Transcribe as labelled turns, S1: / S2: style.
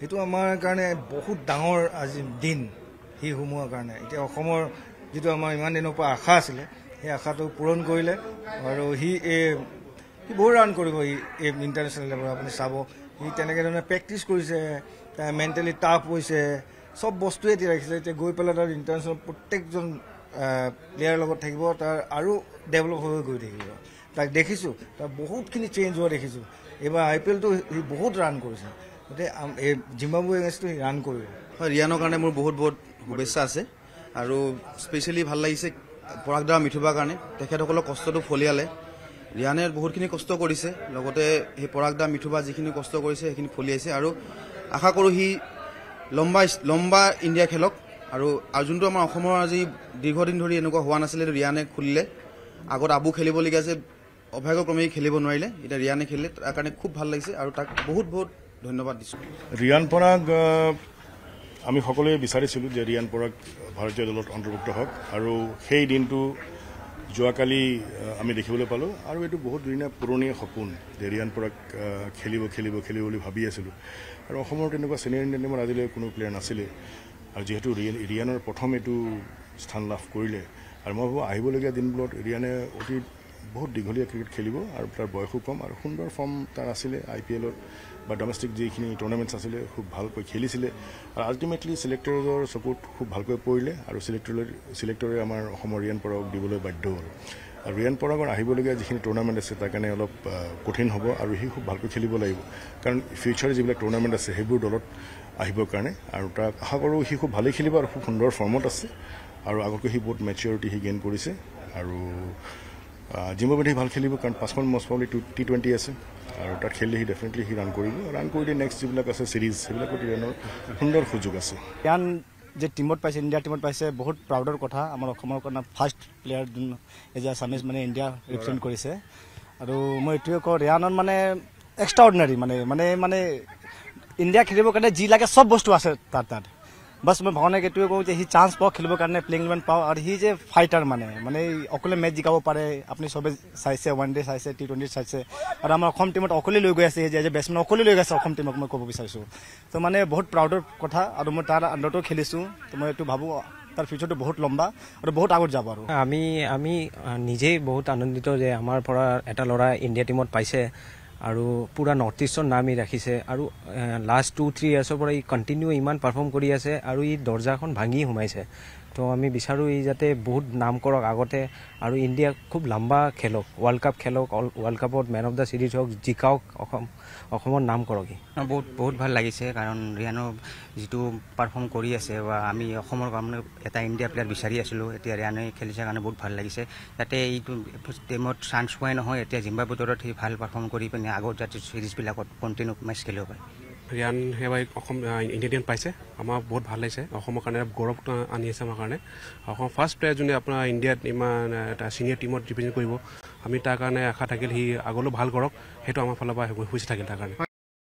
S1: সেইটো আমাৰ কাৰণে বহুত ডাঙৰ আজি দিন সি সোমোৱাৰ কাৰণে এতিয়া অসমৰ যিটো আমাৰ ইমান দিনৰ পৰা আশা আছিলে সেই আশাটো পূৰণ কৰিলে আৰু সি এই সি বহুত ৰাণ কৰিব সি এই ইণ্টাৰনেশ্যনেল লেভেলত আপুনি চাব সি তেনেকৈ ধৰণে প্ৰেক্টিচ কৰিছে মেণ্টেলি টাফ হৈছে চব বস্তুৱে এতিয়া ৰাখিছে এতিয়া গৈ পেলাই তাৰ ইণ্টাৰনেশ্যনেল প্ৰত্যেকজন প্লেয়াৰৰ লগত থাকিব তাৰ আৰু ডেভেলপ হৈ গৈ থাকিব তাক দেখিছোঁ তাৰ বহুতখিনি চেঞ্জ হোৱা দেখিছোঁ এইবাৰ আই পি এলটো সি বহুত ৰাণ কৰিছে জিম্বাবুৱে হয় ৰিয়ানৰ কাৰণে মোৰ বহুত বহুত শুভেচ্ছা আছে আৰু
S2: স্পেচিয়েলি ভাল লাগিছে পৰাগ দাৰা মিথুবাৰ কাৰণে তেখেতসকলৰ কষ্টটো ফলিয়ালে ৰিয়ানে বহুতখিনি কষ্ট কৰিছে লগতে সেই পৰাগ দা মিথুবা যিখিনি কষ্ট কৰিছে সেইখিনি ফলিয়াইছে আৰু আশা কৰোঁ সি লম্বা লম্বা ইণ্ডিয়া খেলক আৰু আৰু যোনটো আমাৰ অসমৰ আজি দীৰ্ঘদিন ধৰি এনেকুৱা হোৱা নাছিলে ৰিয়ানে খুলিলে আগত আবু খেলিবলগীয়া যে অভ্যাগক্ৰমে খেলিব নোৱাৰিলে এতিয়া ৰিয়ানে খেলিলে তাৰ কাৰণে খুব ভাল লাগিছে আৰু তাক বহুত বহুত ধন্যবাদ দিছোঁ
S3: ৰিয়ান পৰাগ আমি সকলোৱে বিচাৰিছিলোঁ যে ৰিয়ান পৰাগ ভাৰতীয় দলত অন্তৰ্ভুক্ত হওক আৰু সেই দিনটো যোৱাকালি আমি দেখিবলৈ পালোঁ আৰু এইটো বহুত দিনীয়া পুৰণি সপোন যে ৰিয়ান পৰাগ খেলিব খেলিব খেলিব বুলি ভাবি আছিলোঁ আৰু অসমৰ তেনেকুৱা চিনিয়ৰ ইণ্ডিয়ান আজিলৈ কোনো প্লেয়াৰ নাছিলে আৰু যিহেতু ৰিয়ানৰ প্ৰথম এইটো স্থান লাভ কৰিলে আৰু মই ভাবোঁ আহিবলগীয়া দিনবোৰত ৰিয়ানে অতি বহুত দীঘলীয়া ক্ৰিকেট খেলিব আৰু তাৰ বয়সো কম আৰু সুন্দৰ ফৰ্ম তাৰ আছিলে আই পি এলৰ বা ডমেষ্টিক যিখিনি টুৰ্ণামেণ্টছ আছিলে খুব ভালকৈ খেলিছিলে আৰু আল্টিমেটলি ছিলেক্টৰৰ চকুত খুব ভালকৈ পৰিলে আৰু ছিলেক্টৰলৈ ছিলেক্টৰে আমাৰ অসমৰ ৰিয়ান পৰাগক দিবলৈ বাধ্য হ'ল আৰু ৰিয়ান পৰাগৰ আহিবলগীয়া যিখিনি টুৰ্ণামেণ্ট আছে তাৰ কাৰণে অলপ কঠিন হ'ব আৰু সি খুব ভালকৈ খেলিব লাগিব কাৰণ ফিউচাৰ যিবিলাক টুৰ্ণামেণ্ট আছে সেইবোৰ দলত আহিবৰ কাৰণে আৰু তাক আশা কৰোঁ সি খুব ভালেই খেলিব আৰু খুব সুন্দৰ ফৰ্মত আছে আৰু আগতকৈ সি বহুত মেচিয়ৰিটি সি গেইন কৰিছে আৰু জিম্বাবুৱেদি ভাল খেলিব কাৰণ পাঁচখন most probably two T twenty আছে আৰু তাত খেলি সি ডেফিনেটলি সি ৰাণ কৰিব ৰাণ কৰিলে নেক্সট যিবিলাক আছে চিৰিজ সেইবিলাকত ৰাণৰ সুন্দৰ সুযোগ আছে ইৰাণ যে টিমত পাইছে ইণ্ডিয়া টিমত পাইছে বহুত প্ৰাউডৰ
S4: কথা আমাৰ অসমৰ কাৰণে ফাৰ্ষ্ট প্লেয়াৰ যোন এজা আছামিজ মানে ইণ্ডিয়া ৰিপ্ৰেজেণ্ট কৰিছে আৰু মই এইটোৱে কওঁ ৰিয়ানত মানে এক্সট্ৰা অৰ্ডিনাৰী মানে মানে মানে ইণ্ডিয়া খেলিবৰ কাৰণে যি লাগে চব বস্তু আছে তাত তাত বাস মই ভগৱানক এইটোৱে কওঁ যে সি চান্স পাওঁ খেলিবৰ কাৰণে প্লেইং ইলেভেন পাওঁ আৰু সি যে ফাইটাৰ মানে মানে অকলে মেচ জিকাব পাৰে আপুনি চবে চাইছে ওৱান ডে চাইছে টি টুৱেণ্টি চাইছে আৰু আমাৰ অসম টীমত অকলে লৈ গৈ আছে এজ এ বেটছমেন অকলে লৈ গৈছে অসম টীমক মই ক'ব বিচাৰিছোঁ তো মানে বহুত প্ৰাউডৰ কথা আৰু মই তাৰ আণ্ডাৰতো খেলিছোঁ তো মই এইটো ভাবোঁ তাৰ ফিউচাৰটো বহুত লম্বা আৰু বহুত আগত যাব আৰু
S5: আমি আমি নিজেই বহুত আনন্দিত যে আমাৰ পৰা এটা ল'ৰা ইণ্ডিয়া টীমত পাইছে আৰু পুৰা নৰ্থ ইষ্টৰ নামেই ৰাখিছে আৰু লাষ্ট টু থ্ৰী ইয়াৰ্ছৰ পৰা ই কণ্টিনিউ ইমান পাৰফৰ্ম কৰি আছে আৰু ই দৰ্জাখন ভাঙি সোমাইছে তো আমি বিচাৰোঁ ই যাতে বহুত নাম কৰক আগতে আৰু ইণ্ডিয়াক খুব লম্বা খেলক ৱৰ্ল্ড কাপ খেলক অল ৱৰ্ল্ড কাপত মেন অফ দ্য ছিৰিজ হওক জিকাওক অসম অসমৰ নাম কৰক বহুত বহুত ভাল লাগিছে কাৰণ ৰিয়ানো যিটো পাৰফৰ্ম কৰি আছে বা আমি অসমৰ কাৰণে এটা ইণ্ডিয়া প্লেয়াৰ বিচাৰি আছিলোঁ এতিয়া ৰিয়ানে খেলিছে কাৰণে বহুত ভাল লাগিছে যাতে এইটো টীমত চান্স পোৱাই নহয় এতিয়া জিম্বাবুটত সি ভাল পাৰফৰ্ম কৰি পিনে আগত যাতে ছিৰিজবিলাকত কণ্টিনিউ মেচ খেলিব পাৰে ৰিয়ান সেৱাই অসম ইণ্ডিয়ান পাইছে আমাৰ বহুত ভাল লাগিছে অসমৰ কাৰণে গৌৰৱ আনি আছে আমাৰ কাৰণে অসমৰ ফাৰ্ষ্ট প্লেয়াৰ যোনে আপোনাৰ ইণ্ডিয়াত ইমান এটা ছিনিয়ৰ টীমত ৰিপ্ৰেজেণ্ট কৰিব আমি তাৰ কাৰণে আশা থাকিল সি আগলৈও ভাল কৰক সেইটো আমাৰ ফালৰ পৰা হৈছে থাকিল তাৰ কাৰণে